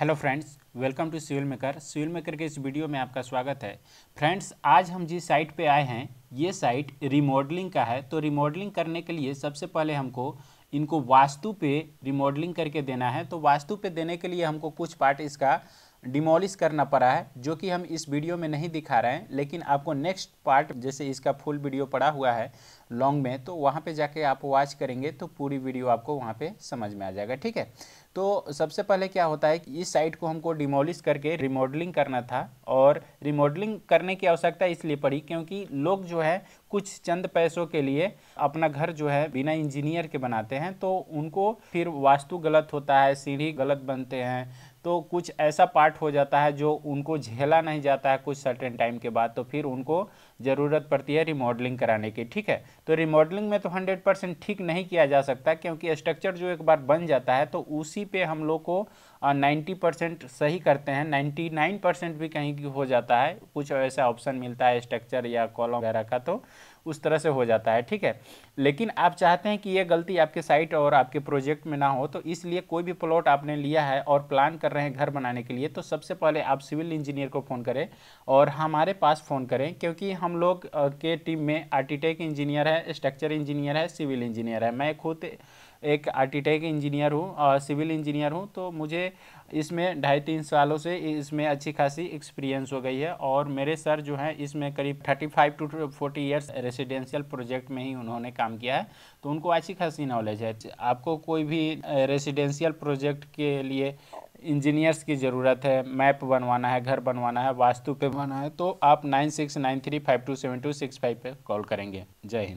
hello friends welcome to civil maker civil maker के इस video में आपका स्वागत है फ्रेंड्स आज हम जिस साइट पे आए हैं ये साइट रिमॉडलिंग का है तो रिमॉडलिंग करने के लिए सबसे पहले हमको इनको वास्तु पे रिमॉडलिंग करके देना है तो वास्तु पे देने के लिए हमको कुछ पार्ट इसका डिमोलिश करना पड़ा है जो कि हम इस वीडियो में नहीं दिखा रहे हैं लेकिन आपको नेक्स्ट पार्ट जैसे इसका फुल वीडियो पड़ा हुआ है लॉन्ग में तो वहाँ पे जाके आप वॉच करेंगे तो पूरी वीडियो आपको वहाँ पे समझ में आ जाएगा ठीक है तो सबसे पहले क्या होता है कि इस साइट को हमको डिमोलिश करके रिमॉडलिंग करना था और रिमॉडलिंग करने की आवश्यकता इसलिए पड़ी क्योंकि लोग जो है कुछ चंद पैसों के लिए अपना घर जो है बिना इंजीनियर के बनाते हैं तो उनको फिर वास्तु गलत होता है सीढ़ी गलत बनते हैं तो कुछ ऐसा पार्ट हो जाता है जो उनको झेला नहीं जाता है कुछ सर्टेन टाइम के बाद तो फिर उनको ज़रूरत पड़ती है रिमॉडलिंग कराने की ठीक है तो रिमॉडलिंग में तो हंड्रेड परसेंट ठीक नहीं किया जा सकता क्योंकि स्ट्रक्चर जो एक बार बन जाता है तो उसी पे हम लोग को नाइन्टी परसेंट सही करते हैं नाइन्टी नाइन परसेंट भी कहीं हो जाता है कुछ ऐसा ऑप्शन मिलता है स्ट्रक्चर या कॉलम वगैरह का तो उस तरह से हो जाता है ठीक है लेकिन आप चाहते हैं कि ये गलती आपके साइट और आपके प्रोजेक्ट में ना हो तो इसलिए कोई भी प्लॉट आपने लिया है और प्लान कर रहे हैं घर बनाने के लिए तो सबसे पहले आप सिविल इंजीनियर को फ़ोन करें और हमारे पास फ़ोन करें क्योंकि हम लोग के टीम में आर्किटेक्ट इंजीनियर है स्ट्रक्चर इंजीनियर है सिविल इंजीनियर है मैं खुद एक आर्किटेक्ट इंजीनियर हूँ सिविल इंजीनियर हूँ तो मुझे इसमें ढाई तीन सालों से इसमें अच्छी खासी एक्सपीरियंस हो गई है और मेरे सर जो हैं इसमें करीब thirty five to forty years residential project में ही उन्होंने काम किया है तो उनको अच्छी खासी नॉलेज है आपको कोई भी रेसिडेंशियल प्रोजेक्ट के लिए इंजीनियर्स की ज़रूरत है मैप बनवाना है घर बनवाना है वास्तु पे बनवाना है तो आप nine six nine three five two seven two six five पर कॉल करेंगे जय हिंद